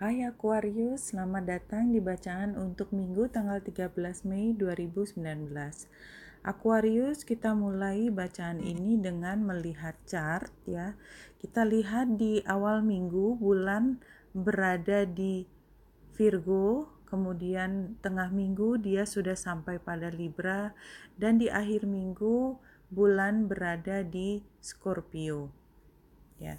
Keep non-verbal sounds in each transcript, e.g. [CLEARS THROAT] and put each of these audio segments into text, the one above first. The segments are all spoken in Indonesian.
Hai Aquarius, selamat datang di bacaan untuk minggu tanggal 13 Mei 2019. Aquarius, kita mulai bacaan ini dengan melihat chart ya. Kita lihat di awal minggu bulan berada di Virgo, kemudian tengah minggu dia sudah sampai pada Libra dan di akhir minggu bulan berada di Scorpio. Ya.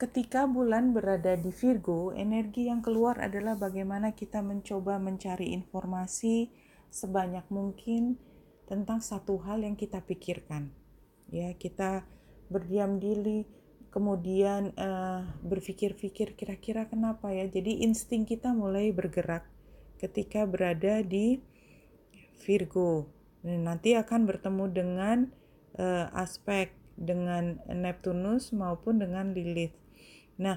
Ketika bulan berada di Virgo, energi yang keluar adalah bagaimana kita mencoba mencari informasi sebanyak mungkin tentang satu hal yang kita pikirkan. Ya, kita berdiam diri, kemudian uh, berpikir-pikir kira-kira kenapa ya. Jadi insting kita mulai bergerak ketika berada di Virgo. nanti akan bertemu dengan uh, aspek dengan Neptunus maupun dengan Lilith Nah,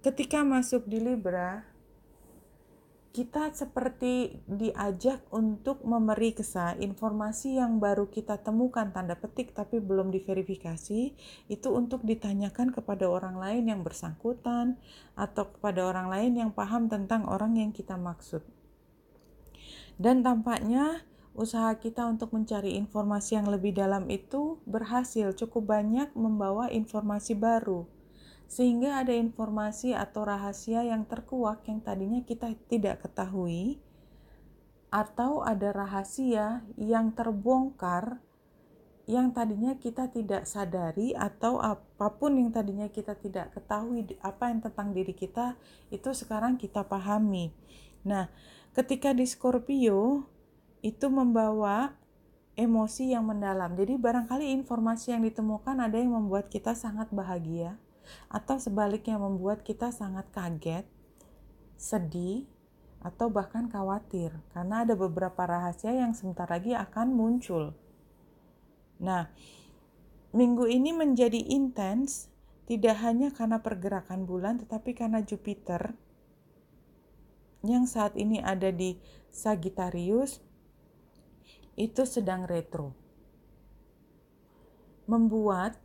ketika masuk di Libra, kita seperti diajak untuk memeriksa informasi yang baru kita temukan tanda petik tapi belum diverifikasi itu untuk ditanyakan kepada orang lain yang bersangkutan atau kepada orang lain yang paham tentang orang yang kita maksud. Dan tampaknya usaha kita untuk mencari informasi yang lebih dalam itu berhasil cukup banyak membawa informasi baru sehingga ada informasi atau rahasia yang terkuak yang tadinya kita tidak ketahui atau ada rahasia yang terbongkar yang tadinya kita tidak sadari atau apapun yang tadinya kita tidak ketahui apa yang tentang diri kita itu sekarang kita pahami. Nah, ketika di Scorpio itu membawa emosi yang mendalam. Jadi barangkali informasi yang ditemukan ada yang membuat kita sangat bahagia, atau sebaliknya membuat kita sangat kaget, sedih, atau bahkan khawatir karena ada beberapa rahasia yang sebentar lagi akan muncul. Nah, minggu ini menjadi intens tidak hanya karena pergerakan bulan tetapi karena Jupiter yang saat ini ada di Sagittarius itu sedang retro. Membuat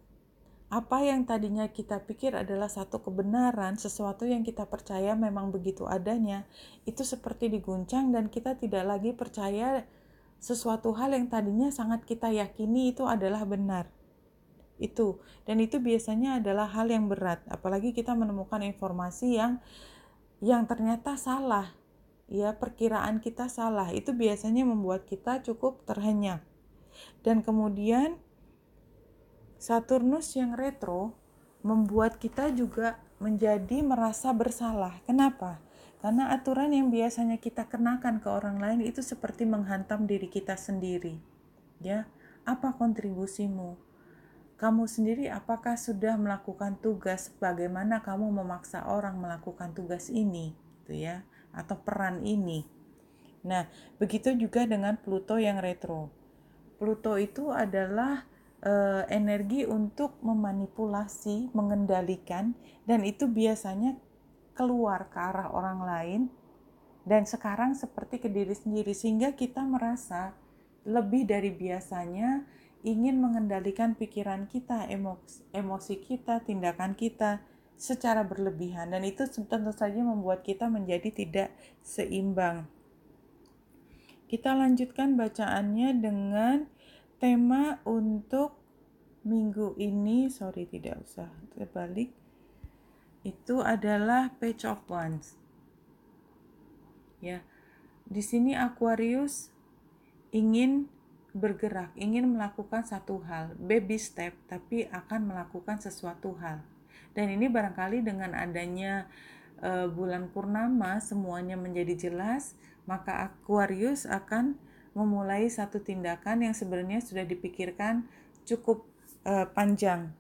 apa yang tadinya kita pikir adalah satu kebenaran, sesuatu yang kita percaya memang begitu adanya, itu seperti diguncang dan kita tidak lagi percaya sesuatu hal yang tadinya sangat kita yakini itu adalah benar. Itu dan itu biasanya adalah hal yang berat, apalagi kita menemukan informasi yang yang ternyata salah. Ya, perkiraan kita salah. Itu biasanya membuat kita cukup terhenyak. Dan kemudian Saturnus yang retro membuat kita juga menjadi merasa bersalah. Kenapa? Karena aturan yang biasanya kita kenakan ke orang lain itu seperti menghantam diri kita sendiri. Ya, apa kontribusimu? Kamu sendiri apakah sudah melakukan tugas bagaimana kamu memaksa orang melakukan tugas ini, gitu ya, atau peran ini? Nah, begitu juga dengan Pluto yang retro. Pluto itu adalah Eh, energi untuk memanipulasi, mengendalikan, dan itu biasanya keluar ke arah orang lain. Dan sekarang seperti ke diri sendiri, sehingga kita merasa lebih dari biasanya ingin mengendalikan pikiran kita, emos emosi kita, tindakan kita secara berlebihan, dan itu tentu saja membuat kita menjadi tidak seimbang. Kita lanjutkan bacaannya dengan tema untuk minggu ini sorry tidak usah terbalik itu adalah page of wands ya di sini Aquarius ingin bergerak ingin melakukan satu hal baby step tapi akan melakukan sesuatu hal dan ini barangkali dengan adanya uh, bulan purnama semuanya menjadi jelas maka Aquarius akan memulai satu tindakan yang sebenarnya sudah dipikirkan cukup uh, panjang.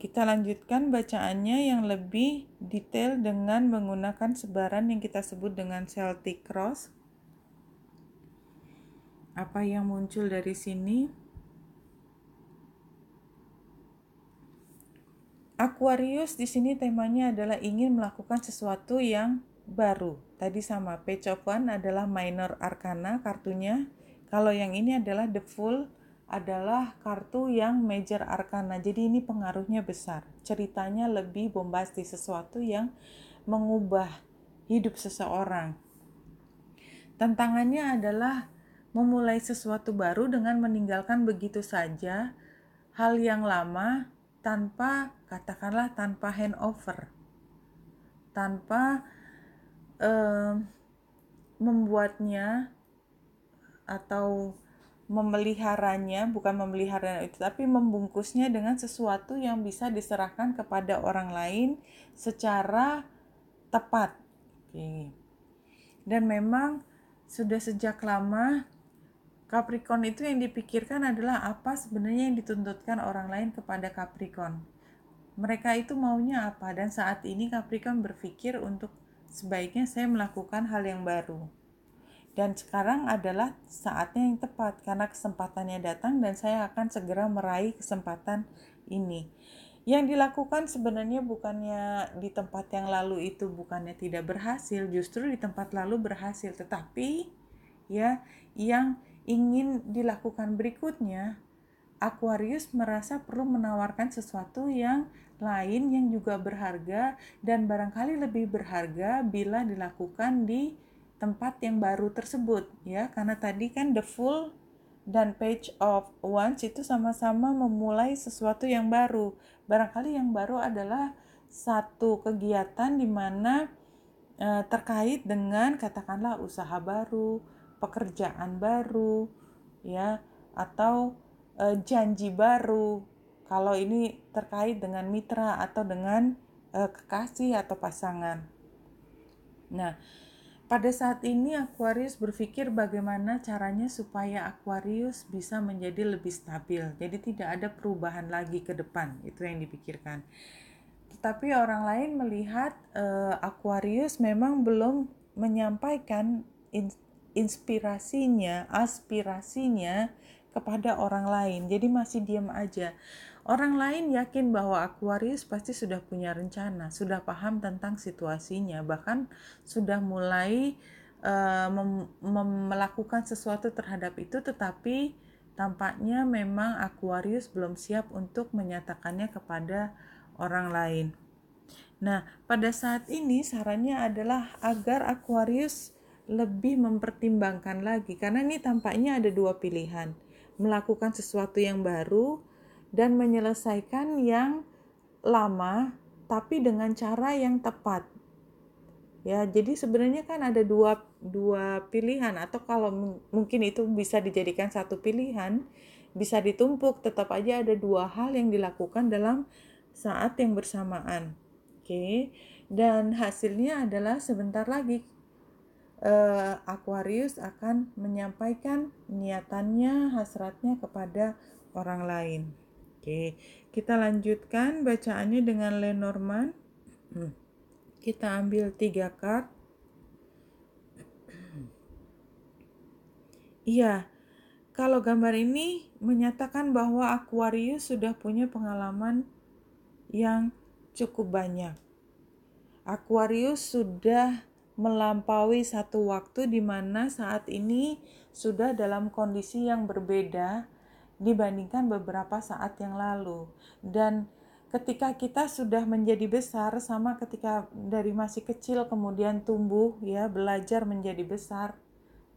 Kita lanjutkan bacaannya yang lebih detail dengan menggunakan sebaran yang kita sebut dengan Celtic Cross. Apa yang muncul dari sini? Aquarius di sini temanya adalah ingin melakukan sesuatu yang baru. Tadi sama page of one adalah minor arcana kartunya. Kalau yang ini adalah the full adalah kartu yang major arcana. Jadi ini pengaruhnya besar. Ceritanya lebih bombastis sesuatu yang mengubah hidup seseorang. Tantangannya adalah memulai sesuatu baru dengan meninggalkan begitu saja hal yang lama tanpa katakanlah tanpa handover. Tanpa membuatnya atau memeliharanya bukan memeliharanya itu tapi membungkusnya dengan sesuatu yang bisa diserahkan kepada orang lain secara tepat dan memang sudah sejak lama Capricorn itu yang dipikirkan adalah apa sebenarnya yang dituntutkan orang lain kepada Capricorn mereka itu maunya apa dan saat ini Capricorn berpikir untuk sebaiknya saya melakukan hal yang baru. Dan sekarang adalah saatnya yang tepat karena kesempatannya datang dan saya akan segera meraih kesempatan ini. Yang dilakukan sebenarnya bukannya di tempat yang lalu itu bukannya tidak berhasil, justru di tempat lalu berhasil, tetapi ya yang ingin dilakukan berikutnya Aquarius merasa perlu menawarkan sesuatu yang lain yang juga berharga dan barangkali lebih berharga bila dilakukan di tempat yang baru tersebut ya karena tadi kan the full dan page of ones itu sama-sama memulai sesuatu yang baru barangkali yang baru adalah satu kegiatan di mana e, terkait dengan katakanlah usaha baru pekerjaan baru ya atau e, janji baru kalau ini terkait dengan mitra atau dengan eh, kekasih atau pasangan. Nah, pada saat ini Aquarius berpikir bagaimana caranya supaya Aquarius bisa menjadi lebih stabil. Jadi tidak ada perubahan lagi ke depan, itu yang dipikirkan. Tetapi orang lain melihat uh, Aquarius memang belum menyampaikan in inspirasinya, aspirasinya kepada orang lain. Jadi masih diam aja. Orang lain yakin bahwa Aquarius pasti sudah punya rencana, sudah paham tentang situasinya, bahkan sudah mulai uh, melakukan sesuatu terhadap itu, tetapi tampaknya memang Aquarius belum siap untuk menyatakannya kepada orang lain. Nah, pada saat ini sarannya adalah agar Aquarius lebih mempertimbangkan lagi karena ini tampaknya ada dua pilihan melakukan sesuatu yang baru dan menyelesaikan yang lama tapi dengan cara yang tepat. Ya, jadi sebenarnya kan ada dua, dua pilihan atau kalau mungkin itu bisa dijadikan satu pilihan, bisa ditumpuk, tetap aja ada dua hal yang dilakukan dalam saat yang bersamaan. Oke. Okay? Dan hasilnya adalah sebentar lagi uh, Aquarius akan menyampaikan niatannya, hasratnya kepada orang lain. Oke, kita lanjutkan bacaannya dengan Lenormand. Hmm. Kita ambil tiga kart. [CLEARS THROAT] Iya, kalau gambar ini menyatakan bahwa Aquarius sudah punya pengalaman yang cukup banyak. Aquarius sudah melampaui satu waktu di mana saat ini sudah dalam kondisi yang berbeda dibandingkan beberapa saat yang lalu dan ketika kita sudah menjadi besar sama ketika dari masih kecil kemudian tumbuh ya belajar menjadi besar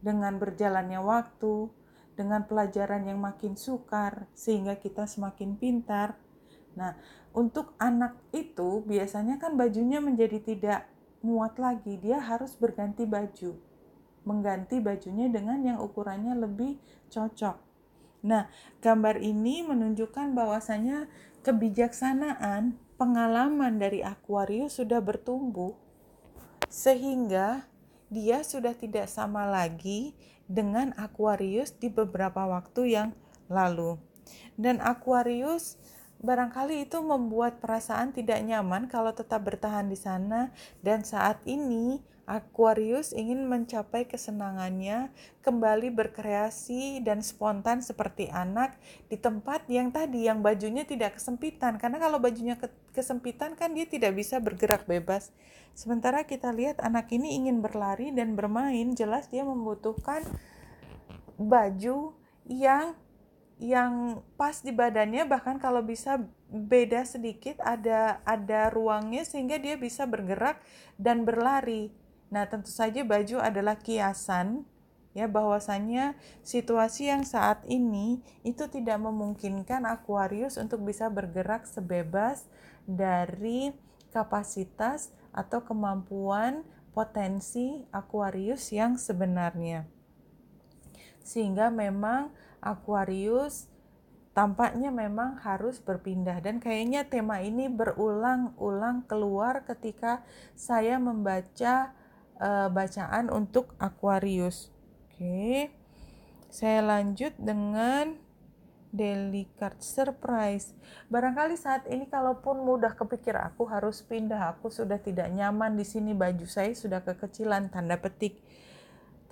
dengan berjalannya waktu dengan pelajaran yang makin sukar sehingga kita semakin pintar nah untuk anak itu biasanya kan bajunya menjadi tidak muat lagi, dia harus berganti baju. Mengganti bajunya dengan yang ukurannya lebih cocok. Nah, gambar ini menunjukkan bahwasanya kebijaksanaan pengalaman dari Aquarius sudah bertumbuh sehingga dia sudah tidak sama lagi dengan Aquarius di beberapa waktu yang lalu. Dan Aquarius barangkali itu membuat perasaan tidak nyaman kalau tetap bertahan di sana dan saat ini Aquarius ingin mencapai kesenangannya, kembali berkreasi dan spontan seperti anak di tempat yang tadi yang bajunya tidak kesempitan. Karena kalau bajunya kesempitan kan dia tidak bisa bergerak bebas. Sementara kita lihat anak ini ingin berlari dan bermain, jelas dia membutuhkan baju yang yang pas di badannya bahkan kalau bisa beda sedikit ada ada ruangnya sehingga dia bisa bergerak dan berlari. Nah, tentu saja baju adalah kiasan ya bahwasanya situasi yang saat ini itu tidak memungkinkan Aquarius untuk bisa bergerak sebebas dari kapasitas atau kemampuan potensi Aquarius yang sebenarnya. Sehingga memang Aquarius tampaknya memang harus berpindah dan kayaknya tema ini berulang-ulang keluar ketika saya membaca uh, bacaan untuk Aquarius. Oke. Saya lanjut dengan daily card surprise. Barangkali saat ini kalaupun mudah kepikir aku harus pindah, aku sudah tidak nyaman di sini, baju saya sudah kekecilan, tanda petik.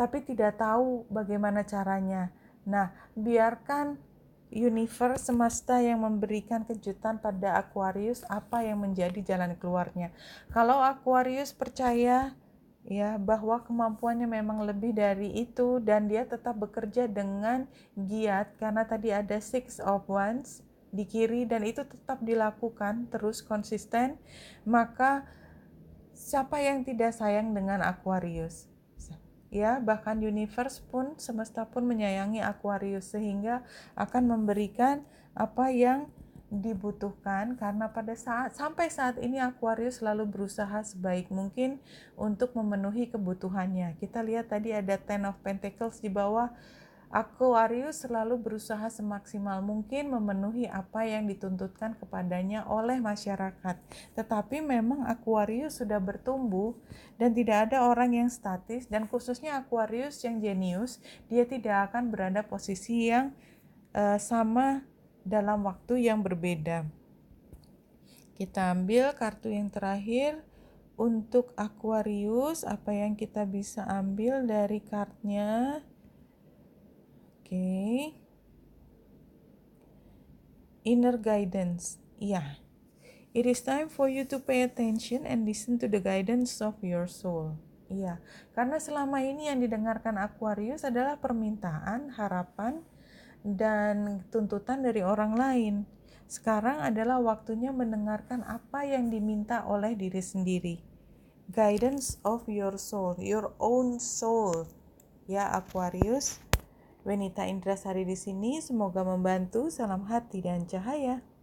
Tapi tidak tahu bagaimana caranya. Nah, biarkan universe semesta yang memberikan kejutan pada Aquarius apa yang menjadi jalan keluarnya. Kalau Aquarius percaya ya bahwa kemampuannya memang lebih dari itu dan dia tetap bekerja dengan giat karena tadi ada six of wands di kiri dan itu tetap dilakukan terus konsisten maka siapa yang tidak sayang dengan Aquarius ya bahkan universe pun semesta pun menyayangi Aquarius sehingga akan memberikan apa yang dibutuhkan karena pada saat sampai saat ini Aquarius selalu berusaha sebaik mungkin untuk memenuhi kebutuhannya. Kita lihat tadi ada Ten of Pentacles di bawah Aquarius selalu berusaha semaksimal mungkin memenuhi apa yang dituntutkan kepadanya oleh masyarakat. Tetapi memang Aquarius sudah bertumbuh dan tidak ada orang yang statis dan khususnya Aquarius yang jenius, dia tidak akan berada posisi yang uh, sama dalam waktu yang berbeda. Kita ambil kartu yang terakhir untuk Aquarius, apa yang kita bisa ambil dari kartunya? okay. inner guidance yeah it is time for you to pay attention and listen to the guidance of your soul Iya, karena selama ini yang didengarkan Aquarius adalah permintaan, harapan, dan tuntutan dari orang lain. Sekarang adalah waktunya mendengarkan apa yang diminta oleh diri sendiri. Guidance of your soul, your own soul. Ya Aquarius. Wenita Indrasari di sini, semoga membantu. Salam hati dan cahaya.